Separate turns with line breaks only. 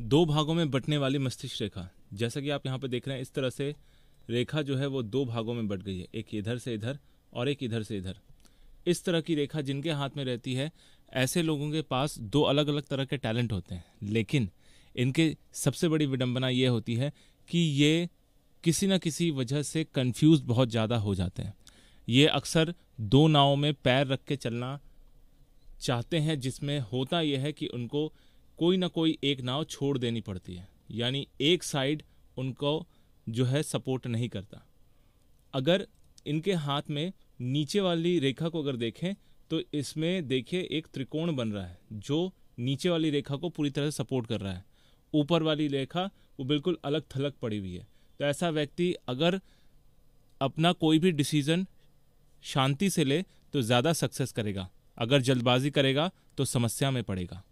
दो भागों में बटने वाली मस्तिष्क रेखा जैसा कि आप यहाँ पर देख रहे हैं इस तरह से रेखा जो है वो दो भागों में बट गई है एक इधर से इधर और एक इधर से इधर इस तरह की रेखा जिनके हाथ में रहती है ऐसे लोगों के पास दो अलग अलग तरह के टैलेंट होते हैं लेकिन इनके सबसे बड़ी विडंबना ये होती है कि ये किसी न किसी वजह से कंफ्यूज बहुत ज़्यादा हो जाते हैं ये अक्सर दो नावों में पैर रख के चलना चाहते हैं जिसमें होता यह है कि उनको कोई ना कोई एक नाव छोड़ देनी पड़ती है यानी एक साइड उनको जो है सपोर्ट नहीं करता अगर इनके हाथ में नीचे वाली रेखा को अगर देखें तो इसमें देखिए एक त्रिकोण बन रहा है जो नीचे वाली रेखा को पूरी तरह से सपोर्ट कर रहा है ऊपर वाली रेखा वो बिल्कुल अलग थलग पड़ी हुई है तो ऐसा व्यक्ति अगर अपना कोई भी डिसीज़न शांति से ले तो ज़्यादा सक्सेस करेगा अगर जल्दबाजी करेगा तो समस्या में पड़ेगा